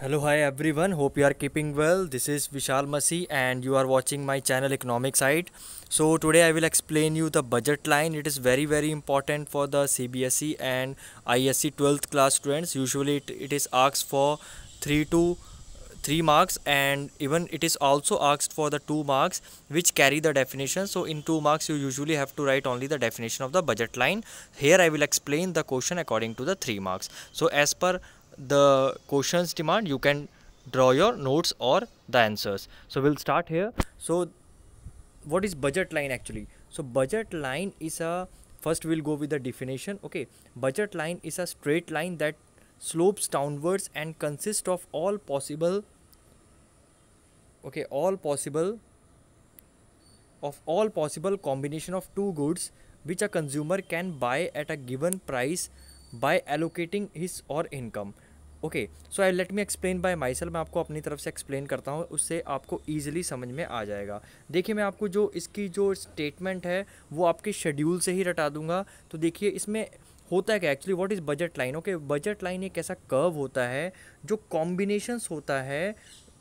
Hello, hi everyone. Hope you are keeping well. This is Vishal Masi and you are watching my channel Economic Side. So today I will explain you the budget line. It is very very important for the CBSE and ISC 12th class students. Usually it, it is asked for 3 to 3 marks and even it is also asked for the 2 marks which carry the definition so in 2 marks you usually have to write only the definition of the budget line here I will explain the question according to the 3 marks so as per the questions demand you can draw your notes or the answers so we'll start here so what is budget line actually so budget line is a first we'll go with the definition okay budget line is a straight line that slopes downwards and consists of all possible okay all possible of all possible combination of two goods which a consumer can buy at a given price by allocating his or income okay so I let me explain by myself मैं आपको अपनी तरफ से explain करता हूँ उससे आपको easily समझ में आ जाएगा देखिए मैं आपको जो इसकी जो स्टेटमेंट है वो आपके शेड्यूल से ही रटा दूंगा तो देखिए इसमें होता है क्या actually what is budget line okay budget line एक ऐसा कर्व होता है जो कॉम्बिनेशंस होता है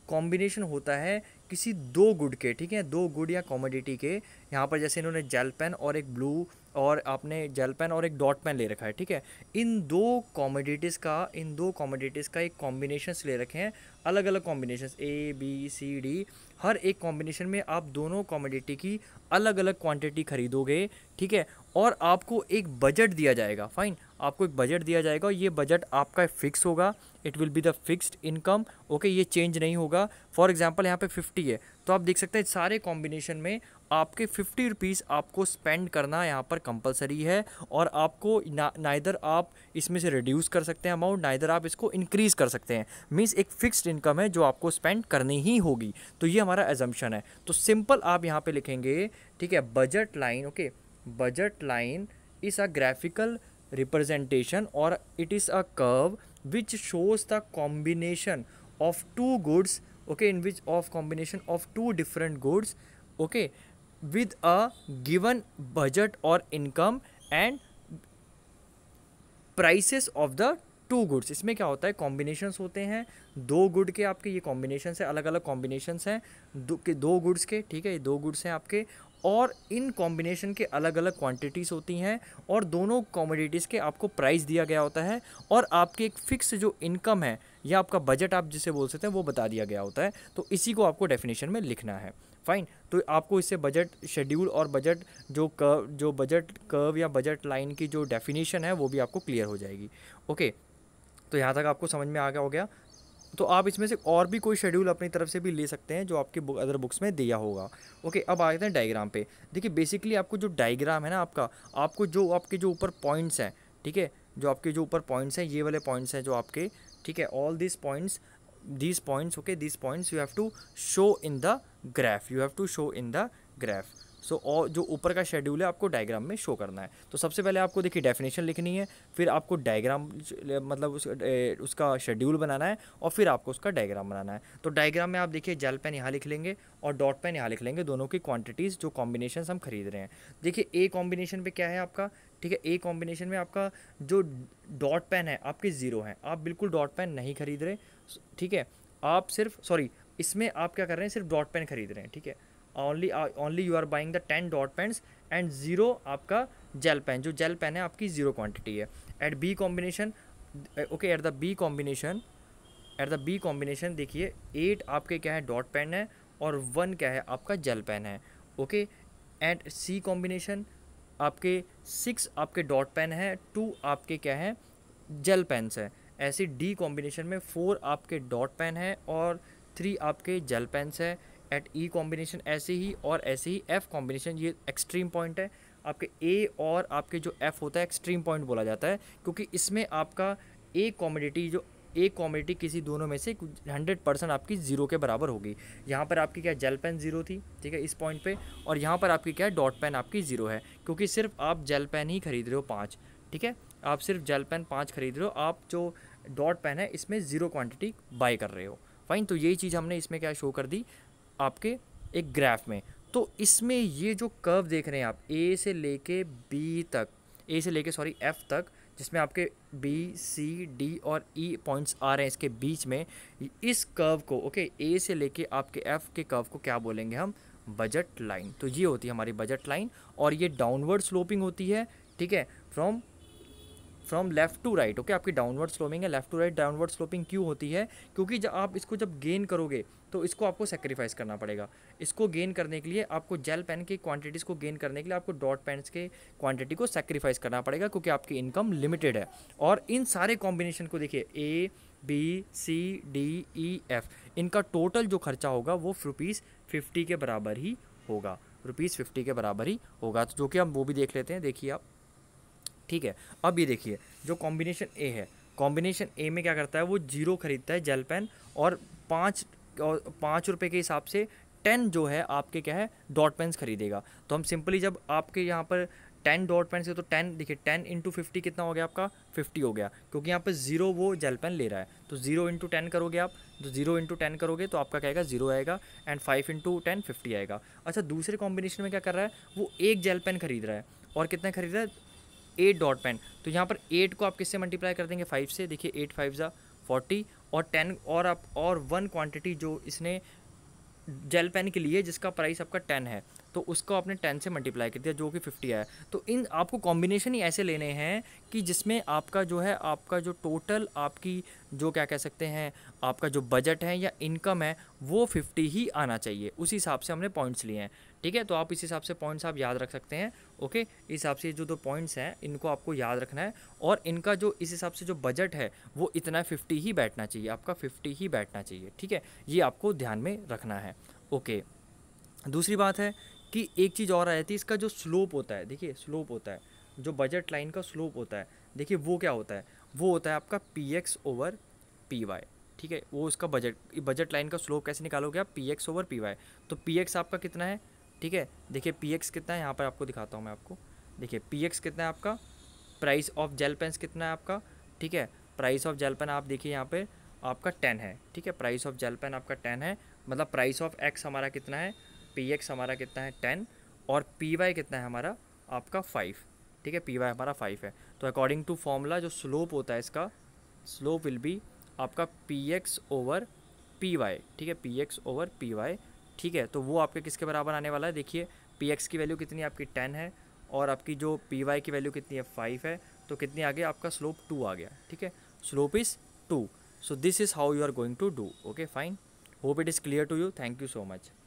कॉम्बिनेशन होता है किसी दो गुड के ठीक है दो गुड या कॉमोडिटी के यहाँ पर जैसे इन्होंने जेल पेन और एक ब्लू और आपने जेल पेन और एक डॉट पेन ले रखा है ठीक है इन दो कॉमोडिटीज़ का इन दो कॉमोडिटीज़ का एक कॉम्बिनेशन ले रखे हैं अलग अलग combination A B C D हर एक कॉम्बिनेशन में आप दोनों कॉमोडिटी की अलग अलग क्वांटिटी खरीदोगे ठीक है और आपको एक बजट दिया जाएगा फाइन आपको एक बजट दिया जाएगा और ये बजट आपका फिक्स होगा it will be the fixed income okay ये चेंज नहीं होगा फॉर एग्जांपल यहाँ पे 50 है तो आप देख सकते हैं सारे कॉम्बिनेशन में आपके फिफ्टी रुपीज़ आपको स्पेंड करना यहाँ पर कंपलसरी है और आपको ना नाइदर आप इसमें से रिड्यूस कर सकते हैं अमाउंट नाइदर आप इसको इंक्रीज़ कर सकते हैं मीन्स एक फ़िक्स्ड इनकम है जो आपको स्पेंड करनी ही होगी तो ये हमारा एजम्पन है तो सिंपल आप यहाँ पे लिखेंगे ठीक है budget line okay budget line is a graphical representation और it is a curve which shows the combination of two goods okay in which of combination of two different goods okay with a given budget और income and prices of the two goods इसमें क्या होता है combinations होते हैं दो good के आपके ये कॉम्बिनेशन है अलग अलग कॉम्बिनेशन हैं दो दो गुड्स के ठीक है ये दो गुड्स हैं आपके और इन कॉम्बिनेशन के अलग अलग क्वांटिटीज़ होती हैं और दोनों कॉमोडिटीज़ के आपको प्राइस दिया गया होता है और आपके एक फ़िक्स जो इनकम है या आपका बजट आप जिसे बोल सकते हैं वो बता दिया गया होता है तो इसी को आपको डेफिनेशन में लिखना है फाइन तो आपको इससे बजट शेड्यूल और बजट जो कर्व जो बजट कर्व या बजट लाइन की जो डेफिनेशन है वो भी आपको क्लियर हो जाएगी ओके तो यहाँ तक आपको समझ में आ गया हो गया तो आप इसमें से और भी कोई शेड्यूल अपनी तरफ से भी ले सकते हैं जो आपके बुक अदर बुक्स में दिया होगा ओके अब आ जाते हैं डायग्राम पे देखिए बेसिकली आपको जो डायग्राम है ना आपका आपको जो आपके जो ऊपर पॉइंट्स हैं ठीक है जो आपके जो ऊपर पॉइंट्स हैं ये वाले पॉइंट्स हैं जो आपके ठीक है all this points this points okay this points you have to show in the graph you have to show in the graph so so, और जो ऊपर का शेड्यूल है आपको डायग्राम में शो करना है तो सबसे पहले आपको देखिए डेफिनेशन लिखनी है फिर आपको डायग्राम मतलब उस, ए, उसका शेड्यूल बनाना है और फिर आपको उसका डायग्राम बनाना है तो डायग्राम में आप देखिए जेल पेन यहाँ लिख लेंगे और डॉट पेन यहाँ लिख लेंगे दोनों की क्वान्टिटीज़ जो कॉम्बिनेशन हम खरीद रहे हैं देखिए ए कॉम्बिनेशन पर क्या है आपका ठीक है ए कॉम्बिनेशन में आपका जो डॉट पेन है आपके ज़ीरो हैं आप बिल्कुल डॉट पेन नहीं खरीद रहे ठीक है आप सिर्फ सॉरी इसमें आप क्या कर रहे हैं सिर्फ डॉट पेन खरीद रहे हैं ठीक है only only you are buying the ten dot pens and zero आपका जेल पेन जो जेल पेन है आपकी ज़ीरो क्वांटिटी है at B combination okay at the B combination at the B combination देखिए एट आपके क्या है डॉट पेन है और वन क्या है आपका जेल पेन है ओके एट सी कॉम्बिनेशन आपके सिक्स आपके डॉट पेन है टू आपके क्या है जेल पेन्स है ऐसे डी कॉम्बिनेशन में फोर आपके डॉट पेन है और थ्री आपके जेल पेन्स है एट ई कॉम्बिनेशन ऐसे ही और ऐसे ही एफ़ कॉम्बिनेशन ये एक्सट्रीम पॉइंट है आपके ए और आपके जो एफ़ होता है एक्सट्रीम पॉइंट बोला जाता है क्योंकि इसमें आपका ए कॉमोडिटी जो एक कॉमोडिटी किसी दोनों में से हंड्रेड परसेंट आपकी ज़ीरो के बराबर होगी यहाँ पर आपकी क्या जेल पेन ज़ीरो थी ठीक है इस पॉइंट पे और यहाँ पर आपकी क्या डॉट पेन आपकी ज़ीरो है क्योंकि सिर्फ आप जेल पेन ही खरीद रहे हो पाँच ठीक है आप सिर्फ जेल पेन पाँच खरीद रहे हो आप जो डॉट पेन है इसमें ज़ीरो क्वान्टिटी बाई कर रहे हो फाइन तो यही चीज़ हमने इसमें क्या शो कर दी आपके एक ग्राफ में तो इसमें ये जो कर्व देख रहे हैं आप ए से लेके बी तक ए से लेके सॉरी एफ तक जिसमें आपके बी सी डी और ई e पॉइंट्स आ रहे हैं इसके बीच में इस कर्व को ओके ए से लेके आपके एफ के कर्व को क्या बोलेंगे हम बजट लाइन तो ये होती है हमारी बजट लाइन और ये डाउनवर्ड स्लोपिंग होती है ठीक है from from left to right okay आपकी डाउनवर्ड स्लोपिंग है left to right downward sloping क्यों होती है क्योंकि जब आप इसको जब गेन करोगे तो इसको आपको सेक्रीफाइस करना पड़ेगा इसको गेन करने के लिए आपको जेल पेन की क्वांटिटीज़ को गेन करने के लिए आपको डॉट पेन्स के क्वांटिटी को सेक्रीफाइस करना पड़ेगा क्योंकि आपकी इनकम लिमिटेड है और इन सारे कॉम्बिनेशन को देखिए A B C D E F इनका टोटल जो खर्चा होगा वो रुपीज़ फिफ्टी के बराबर ही होगा रुपीज़ फिफ्टी के बराबर ही होगा तो जो कि हम वो भी देख लेते हैं देखिए आप ठीक है अब ये देखिए जो कॉम्बिनेशन ए है कॉम्बिनेशन ए में क्या करता है वो जीरो खरीदता है जेल पेन और पाँच और पाँच रुपये के हिसाब से टेन जो है आपके क्या है डॉट पेन्स खरीदेगा तो हम सिंपली जब आपके यहाँ पर टेन डॉट पेन से तो टेन देखिए टेन इंटू फिफ्टी कितना हो गया आपका फिफ्टी हो गया क्योंकि यहाँ पर ज़ीरो वो जेल पेन ले रहा है तो ज़ीरो इंटू टेन करोगे आप तो ज़ीरो इंटू टेन करोगे तो आपका क्या आएगा ज़ीरो आएगा and five into ten fifty आएगा अच्छा दूसरे कॉम्बिनेशन में क्या कर रहा है वो एक जेल पेन खरीद रहा है और कितना खरीद रहा है एट डॉट पेन तो यहाँ पर एट को आप किससे मल्टीप्लाई कर देंगे फाइव से देखिए एट फाइव ज़ा फोर्टी और टेन और आप और वन क्वांटिटी जो इसने जेल पेन के लिए जिसका प्राइस आपका टेन है तो उसको आपने टेन से मल्टीप्लाई कर दिया जो कि फिफ्टी आया तो इन आपको कॉम्बिनेशन ही ऐसे लेने हैं कि जिसमें आपका जो है आपका जो टोटल आपकी जो क्या कह सकते हैं आपका जो बजट है या इनकम है वो फिफ्टी ही आना चाहिए उस हिसाब से हमने पॉइंट्स लिए हैं ठीक है तो आप इस हिसाब से पॉइंट्स आप याद रख सकते हैं ओके इस हिसाब से जो दो पॉइंट्स हैं इनको आपको याद रखना है और इनका जो इस हिसाब से जो बजट है वो इतना फिफ्टी ही बैठना चाहिए आपका फिफ्टी ही बैठना चाहिए ठीक है ये आपको ध्यान में रखना है ओके दूसरी बात है इसकी एक चीज़ और आ जाती है इसका जो स्लोप होता है देखिए स्लोप होता है जो बजट लाइन का स्लोप होता है देखिए वो क्या होता है वो होता है आपका P X over P Y ठीक है वो उसका बजट बजट लाइन का स्लोप कैसे निकालोगे आप P X over P Y तो पी एक्स आपका कितना है ठीक है देखिए पी एक्स कितना है यहाँ पर आपको दिखाता हूँ मैं आपको देखिए पी एक्स कितना है आपका प्राइस ऑफ जेल पेन्स कितना है आपका ठीक है प्राइस ऑफ जेल पेन आप देखिए यहाँ पर आपका टेन है ठीक है प्राइस ऑफ जेल पेन आपका टेन है मतलब प्राइस ऑफ एक्स हमारा कितना है पी एक्स हमारा कितना है टेन और पी वाई कितना है हमारा आपका फाइव ठीक है पी वाई हमारा फाइव है तो अकॉर्डिंग टू फॉर्मूला जो स्लोप होता है इसका स्लोप विल बी आपका P X over P Y ठीक है P X over P Y ठीक है तो वो आपके किसके बराबर आने वाला है देखिए पी एक्स की वैल्यू कितनी आपकी टेन है और आपकी जो पी वाई की वैल्यू कितनी है फाइव है तो कितनी आ गया आपका स्लोप टू आ गया ठीक है slope is two so this is how you are going to do okay fine hope it is clear to you thank you so much